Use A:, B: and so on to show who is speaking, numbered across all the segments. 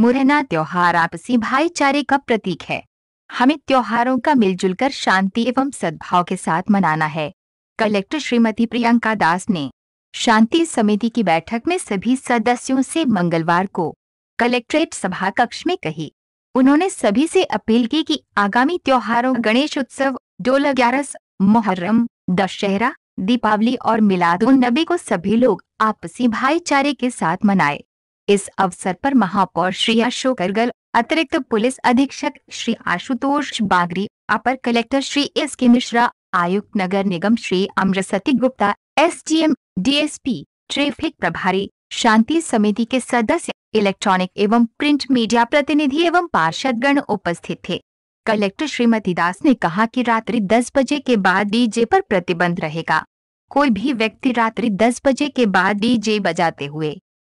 A: मुरैना त्योहार आपसी भाईचारे का प्रतीक है हमें त्योहारों का मिलजुल कर शांति एवं सद्भाव के साथ मनाना है कलेक्टर श्रीमती प्रियंका दास ने शांति समिति की बैठक में सभी सदस्यों से मंगलवार को कलेक्ट्रेट सभा कक्ष में कही उन्होंने सभी से अपील की कि आगामी त्योहारों गणेश उत्सव डोला ग्यारस मोहर्रम दशहरा दीपावली और मिलाद उन नबी को सभी लोग आपसी भाईचारे के साथ मनाए इस अवसर पर महापौर श्री अशोक अरगल अतिरिक्त पुलिस अधीक्षक श्री आशुतोष बागरी अपर collector Shri S K Mishra आयुक्त नगर निगम Shri Amritsati Gupta S DSP traffic प्रभारी शांति समिति के सदस्य इलेक्ट्रॉनिक एवं प्रिंट मीडिया प्रतिनिधि एवं पार्षदगण उपस्थित थे कलेक्टर श्रीमती दास ने कहा कि रात्रि 10 बजे के बाद डीजे पर प्रतिबंध रहेगा कोई भी व्यक्ति रात्रि 10 बजे के बाद डीजे बजाते हुए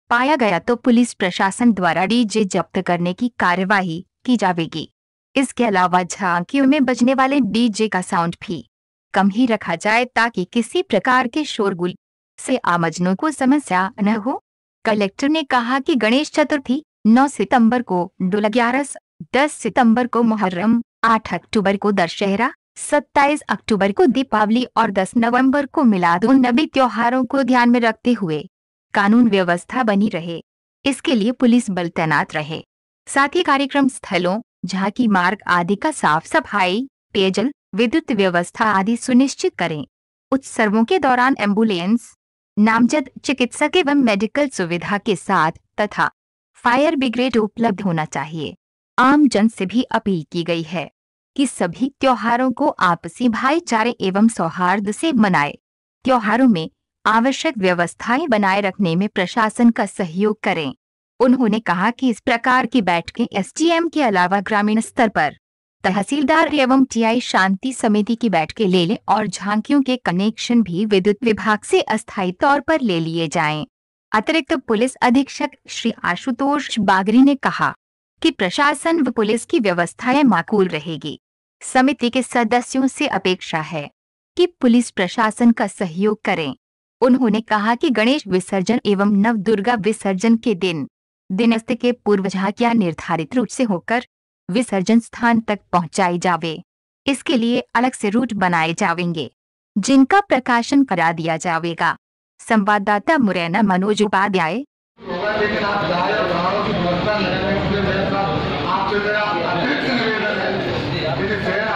A: पाया गया तो पुलिस प्रशासन द्वारा डीजे जब्त करने की कार्यवाही की जाएगी इसके अलावा झांकियों में बजने वाले डीजे का साउंड भी कम ही रखा जाए ताकि किसी प्रकार के शोरगुल से आमजनों को समस्या न हो कलेक्टर ने कहा कि गणेश चतुर्थी 9 सितंबर को डुल ग्यारस 10 सितंबर को मुहर्रम 8 अक्टूबर को दशहरा 27 अक्टूबर को दीपावली और 10 नवंबर को मिलाद उन नबी त्योहारों को ध्यान में रखते हुए कानून व्यवस्था बनी रहे इसके लिए पुलिस बल तैनात रहे साथ ही कार्यक्रम स्थलों झांकी मार्ग आदि का साफ सफाई पेयजल विद्युत व्यवस्था आदि सुनिश्चित करें उत्सवों के दौरान एम्बुलेंस नामजद चिकित्सक एवं मेडिकल सुविधा के साथ तथा फायर ब्रिगेड उपलब्ध होना चाहिए आम जन से भी अपील की गई है कि सभी त्योहारों को आपसी भाईचारे एवं सौहार्द से मनाए त्योहारों में आवश्यक व्यवस्थाएं बनाए रखने में प्रशासन का सहयोग करें उन्होंने कहा कि इस प्रकार की बैठकें एसडीएम के अलावा ग्रामीण स्तर पर तहसीलदार एवं टीआई शांति समिति की बैठकें ले लें और झांकियों के कनेक्शन भी विद्युत विभाग से अस्थायी तौर पर ले लिए जाएं। अतिरिक्त पुलिस अधीक्षक श्री आशुतोष बागरी ने कहा कि प्रशासन व पुलिस की व्यवस्थाएं माकूल रहेगी समिति के सदस्यों से अपेक्षा है कि पुलिस प्रशासन का सहयोग करें उन्होंने कहा कि गणेश विसर्जन एवं नव दुर्गा विसर्जन के दिन दिनस्थ के पूर्व झाकिया निर्धारित रूप से होकर विसर्जन स्थान तक पहुंचाई जावे इसके लिए अलग से रूट बनाए जावेंगे जिनका प्रकाशन करा दिया जाएगा संवाददाता मुरैना मनोज उपाध्याय 아, 그래야 믿으세요? 아,